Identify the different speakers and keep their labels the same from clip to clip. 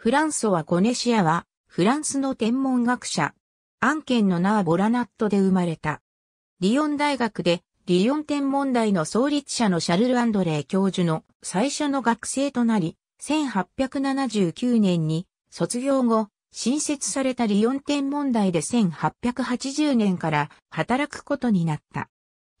Speaker 1: フランソワ・コネシアは、フランスの天文学者、アンケンの名はボラナットで生まれた。リヨン大学で、リヨン天文台の創立者のシャルル・アンドレー教授の最初の学生となり、1879年に卒業後、新設されたリヨン天文台で1880年から働くことになった。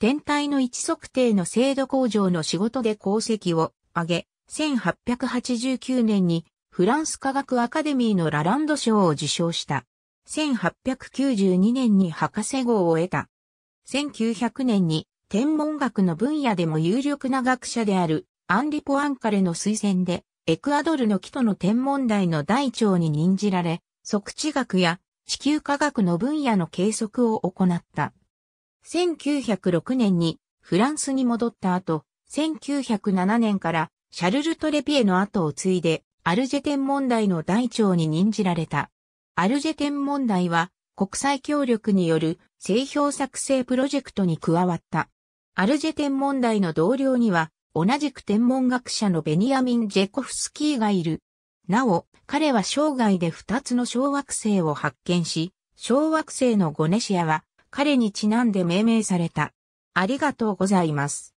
Speaker 1: 天体の位置測定の精度向上の仕事で功績を上げ、1889年にフランス科学アカデミーのラランド賞を受賞した。1892年に博士号を得た。1900年に天文学の分野でも有力な学者であるアンリ・ポアンカレの推薦で、エクアドルのキトの天文台の大長に任じられ、測地学や地球科学の分野の計測を行った。1906年にフランスに戻った後、1907年からシャルル・トレピエの後を継いでアルジェテン問題の大長に任じられた。アルジェテン問題は国際協力による製氷作成プロジェクトに加わった。アルジェテン問題の同僚には同じく天文学者のベニヤミン・ジェコフスキーがいる。なお、彼は生涯で2つの小惑星を発見し、小惑星のゴネシアは彼にちなんで命名された。ありがとうございます。